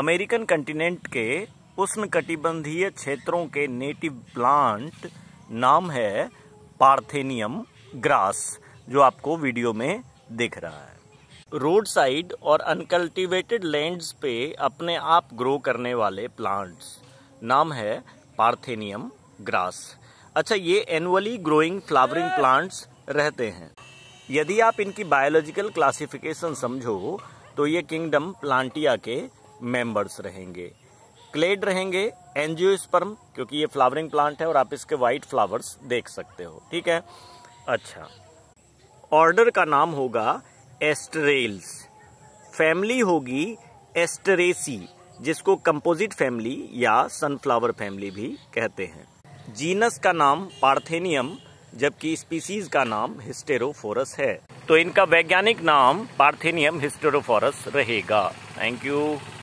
American continent के उष्ण कटिबंधीय क्षेत्रों के नेटिव प्लांट नाम है पार्थेनियम ग्रास जो आपको वीडियो में दिख रहा है रोड साइड और अनकल्टिवेटेड लैंड्स पे अपने आप ग्रो करने वाले प्लांट्स नाम है पार्थेनियम ग्रास अच्छा ये एनुअली ग्रोइंग फ्लावरिंग प्लांट्स रहते हैं यदि आप इनकी बायोलॉजिकल क्लासिफिकेशन समझो तो ये किंगडम प्लांटिया के मेंबर्स रहेंगे क्लेड रहेंगे एनजियोस्पर्म क्योंकि ये फ्लावरिंग प्लांट है और आप इसके व्हाइट फ्लावर्स देख सकते हो ठीक है अच्छा ऑर्डर का नाम होगा एस्टरेल्स फैमिली होगी एस्टरेसी जिसको कंपोजिट फैमिली या सनफ्लावर फैमिली भी कहते हैं जीनस का नाम पार्थेनियम जबकि स्पीसीज का नाम हिस्टेरोफोरस है तो इनका वैज्ञानिक नाम पार्थेनियम हिस्टेरोफोरस रहेगा थैंक यू